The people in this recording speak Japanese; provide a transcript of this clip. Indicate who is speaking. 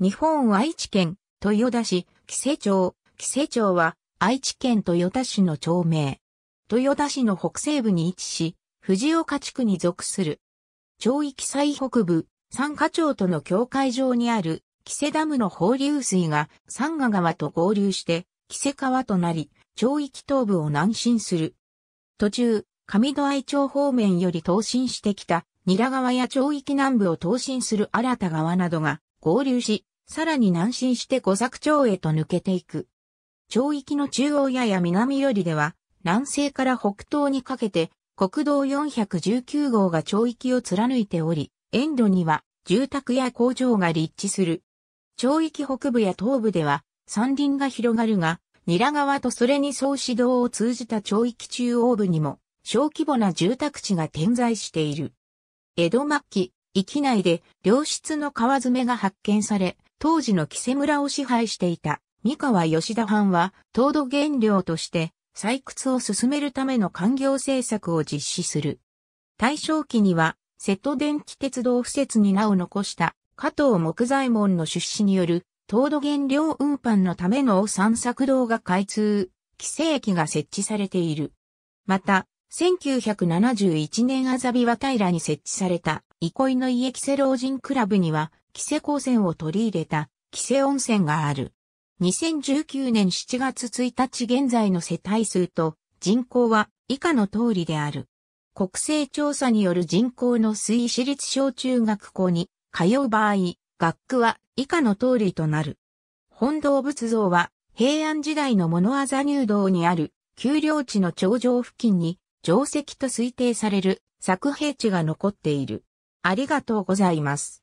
Speaker 1: 日本愛知県、豊田市、木瀬町。木瀬町は、
Speaker 2: 愛知県豊田市の町名。豊田市の北西部に位置し、藤岡地区に属する。町域最北部、三河町との境界上にある、木瀬ダムの放流水が三河川と合流して、木瀬川となり、町域東部を南進する。途中、上戸愛町方面より東進してきた、ニラ川や町域南部を東進する新田川などが合流し、さらに南進して五作町へと抜けていく。町域の中央やや南寄りでは、南西から北東にかけて、国道419号が町域を貫いており、沿路には住宅や工場が立地する。町域北部や東部では山林が広がるが、ニラ川とそれに総指導を通じた町域中央部にも小規模な住宅地が点在している。江戸末期、域内で良質の川詰めが発見され、当時の木瀬村を支配していた三河吉田藩は、糖度原料として、採掘を進めるための官業政策を実施する。大正期には、瀬戸電気鉄道敷設に名を残した加藤木材門の出資による、糖度原料運搬のための散策道が開通、規制駅が設置されている。また、1971年麻び和平に設置された憩いの家規制老人クラブには、木瀬高専を取り入れた木瀬温泉がある。2019年7月1日現在の世帯数と人口は以下の通りである。国勢調査による人口の推移私立小中学校に通う場合、学区は以下の通りとなる。本動物像は平安時代の物あざ入道にある丘陵地の頂上付近に定石と推定される
Speaker 1: 作兵地が残っている。ありがとうございます。